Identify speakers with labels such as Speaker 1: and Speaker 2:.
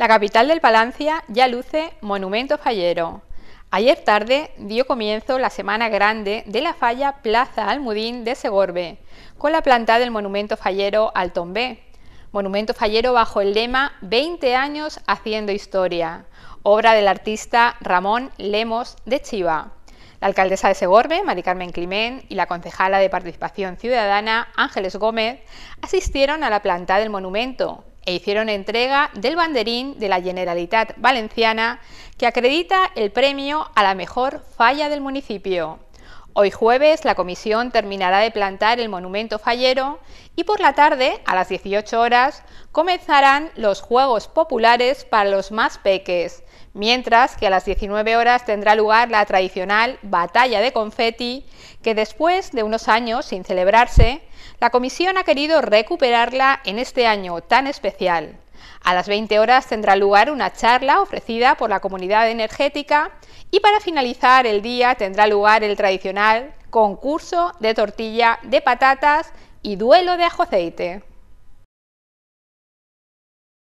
Speaker 1: La capital del Palancia ya luce monumento fallero. Ayer tarde dio comienzo la Semana Grande de la Falla Plaza Almudín de Segorbe, con la planta del Monumento Fallero al Tombé. Monumento Fallero bajo el lema 20 años haciendo historia, obra del artista Ramón Lemos de Chiva. La alcaldesa de Segorbe, Mari Carmen Climén, y la concejala de Participación Ciudadana, Ángeles Gómez, asistieron a la planta del monumento, e hicieron entrega del banderín de la Generalitat Valenciana que acredita el premio a la mejor falla del municipio. Hoy jueves la comisión terminará de plantar el monumento fallero y por la tarde, a las 18 horas, comenzarán los Juegos Populares para los más peques, mientras que a las 19 horas tendrá lugar la tradicional Batalla de Confetti, que después de unos años sin celebrarse, la comisión ha querido recuperarla en este año tan especial. A las 20 horas tendrá lugar una charla ofrecida por la comunidad energética y para finalizar el día tendrá lugar el tradicional concurso de tortilla de patatas y duelo de ajoceite.